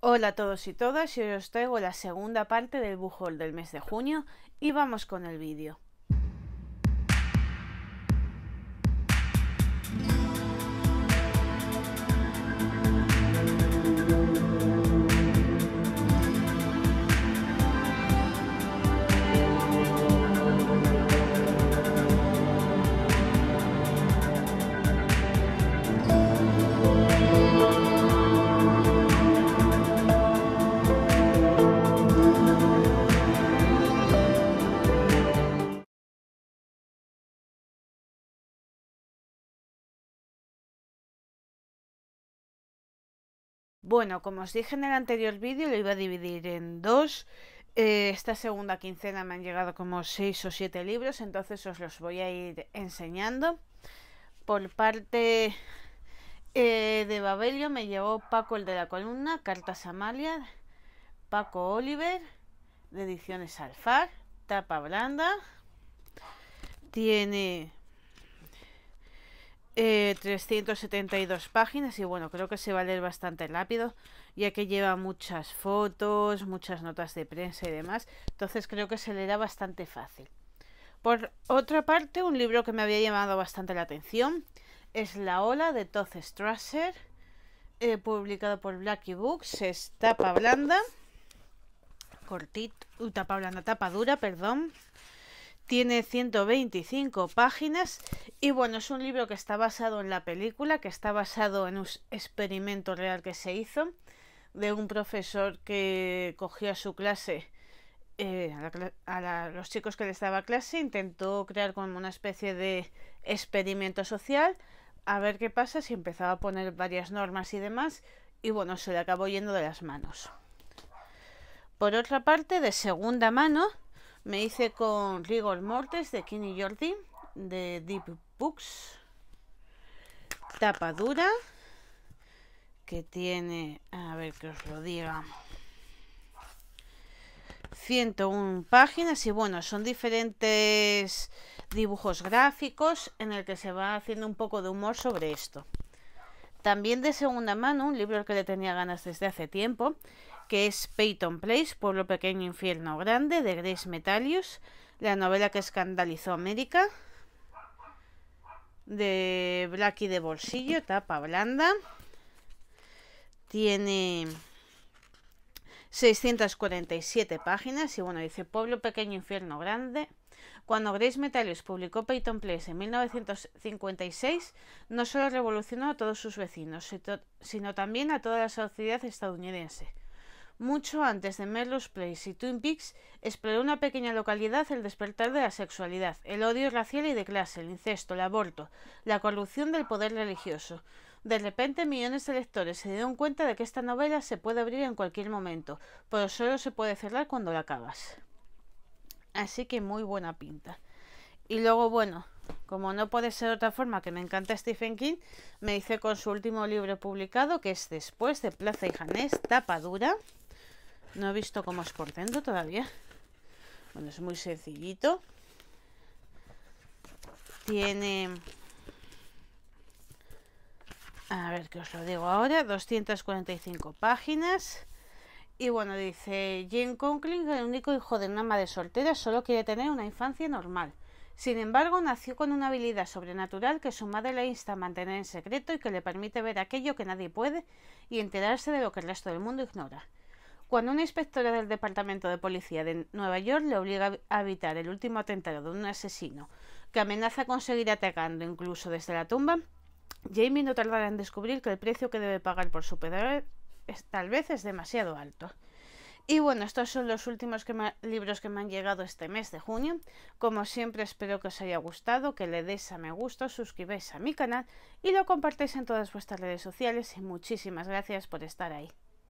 Hola a todos y todas, y hoy os traigo la segunda parte del bujol del mes de junio y vamos con el vídeo. Bueno, como os dije en el anterior vídeo, lo iba a dividir en dos. Eh, esta segunda quincena me han llegado como seis o siete libros, entonces os los voy a ir enseñando. Por parte eh, de Babelio me llegó Paco el de la columna, Cartas Amalia, Paco Oliver, de Ediciones Alfar, Tapa Blanda. Tiene 372 eh, páginas y bueno, creo que se va a leer bastante rápido, ya que lleva muchas fotos, muchas notas de prensa y demás, entonces creo que se le da bastante fácil. Por otra parte, un libro que me había llamado bastante la atención es La Ola de Todd Strasser, eh, publicado por Blackie Books, es tapa blanda, cortito, tapa blanda, tapa dura, perdón, tiene 125 páginas y bueno, es un libro que está basado en la película, que está basado en un experimento real que se hizo de un profesor que cogió a su clase, eh, a, los chicos que les daba clase, intentó crear como una especie de experimento social, a ver qué pasa si empezaba a poner varias normas y demás, y bueno, se le acabó yendo de las manos. Por otra parte, de segunda mano, me hice con Rigor Mortes de kenny Jordi de Deep Books. Tapa dura que tiene, a ver que os lo diga, 101 páginas y bueno, son diferentes dibujos gráficos en el que se va haciendo un poco de humor sobre esto. También de segunda mano, un libro que le tenía ganas desde hace tiempo, que es Peyton Place, Pueblo Pequeño, Infierno Grande, de Grace Metalius, la novela que escandalizó América, de Blackie de Bolsillo, tapa blanda. Tiene 647 páginas y bueno, dice Pueblo Pequeño, Infierno Grande. Cuando Grace Metalius publicó Peyton Place en 1956, no solo revolucionó a todos sus vecinos, sino también a toda la sociedad estadounidense. Mucho antes de Melrose Place y Twin Peaks, exploró una pequeña localidad el despertar de la sexualidad, el odio racial y de clase, el incesto, el aborto, la corrupción del poder religioso. De repente millones de lectores se dieron cuenta de que esta novela se puede abrir en cualquier momento, pero solo se puede cerrar cuando la acabas. Así que muy buena pinta. Y luego, bueno, como no puede ser otra forma que me encanta Stephen King, me hice con su último libro publicado, que es Después de Plaza y Janés, tapa dura. No he visto cómo es por todavía. Bueno, es muy sencillito. Tiene... A ver, qué os lo digo ahora. 245 páginas. Y bueno, dice Jane Conkling, el único hijo de una madre soltera, solo quiere tener una infancia normal. Sin embargo, nació con una habilidad sobrenatural que su madre le insta a mantener en secreto y que le permite ver aquello que nadie puede y enterarse de lo que el resto del mundo ignora. Cuando una inspectora del Departamento de Policía de Nueva York le obliga a evitar el último atentado de un asesino que amenaza con seguir atacando incluso desde la tumba, Jamie no tardará en descubrir que el precio que debe pagar por su es tal vez es demasiado alto. Y bueno, estos son los últimos libros que me han llegado este mes de junio. Como siempre, espero que os haya gustado, que le deis a me gusta, suscribáis a mi canal y lo compartáis en todas vuestras redes sociales. Y muchísimas gracias por estar ahí.